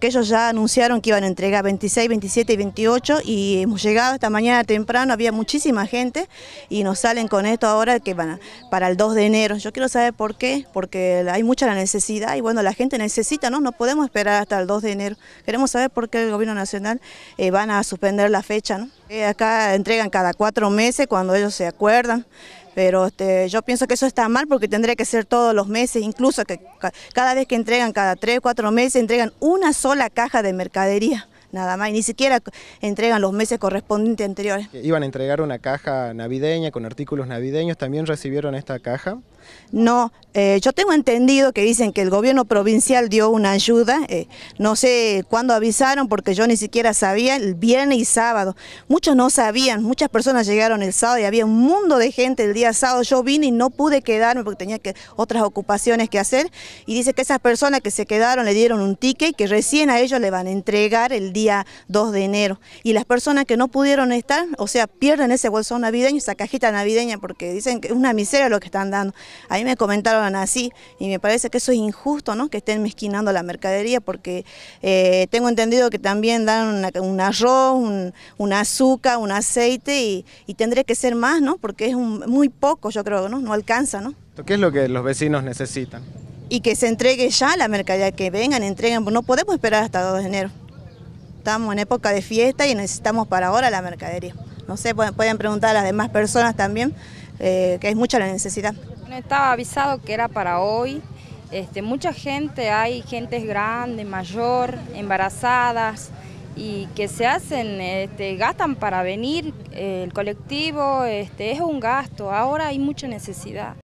que ellos ya anunciaron que iban a entregar 26, 27 y 28 y hemos llegado esta mañana temprano, había muchísima gente y nos salen con esto ahora que van para el 2 de enero. Yo quiero saber por qué, porque hay mucha la necesidad y bueno, la gente necesita, ¿no? podemos esperar hasta el 2 de enero. Queremos saber por qué el gobierno nacional eh, van a suspender la fecha, ¿no? Eh, acá entregan cada cuatro meses cuando ellos se acuerdan. Pero este, yo pienso que eso está mal porque tendría que ser todos los meses, incluso que cada vez que entregan, cada tres, cuatro meses, entregan una sola caja de mercadería nada más, ni siquiera entregan los meses correspondientes anteriores. Iban a entregar una caja navideña con artículos navideños, ¿también recibieron esta caja? No, eh, yo tengo entendido que dicen que el gobierno provincial dio una ayuda, eh, no sé cuándo avisaron porque yo ni siquiera sabía, el viernes y sábado. Muchos no sabían, muchas personas llegaron el sábado y había un mundo de gente el día sábado. Yo vine y no pude quedarme porque tenía que, otras ocupaciones que hacer y dice que esas personas que se quedaron le dieron un ticket que recién a ellos le van a entregar el día 2 de enero. Y las personas que no pudieron estar, o sea, pierden ese bolsón navideño, esa cajita navideña, porque dicen que es una miseria lo que están dando. Ahí me comentaron así y me parece que eso es injusto, ¿no? Que estén mezquinando la mercadería porque eh, tengo entendido que también dan un arroz, un, azúcar, un aceite y, y, tendría que ser más, ¿no? Porque es muy poco, yo creo, ¿no? No alcanza, ¿no? ¿Qué es lo que los vecinos necesitan? y que se entregue ya la mercadería, que vengan, entreguen, no podemos esperar hasta 2 de enero estamos en época de fiesta y necesitamos para ahora la mercadería. No sé, pueden, preguntar a las demás personas también, eh, que es mucha la necesidad. no estaba avisado que era para hoy. Este, mucha gente, hay gente grande, mayor, embarazadas, y que se hacen, este, gastan para venir, eh, el colectivo, este, es un gasto, ahora hay mucha necesidad.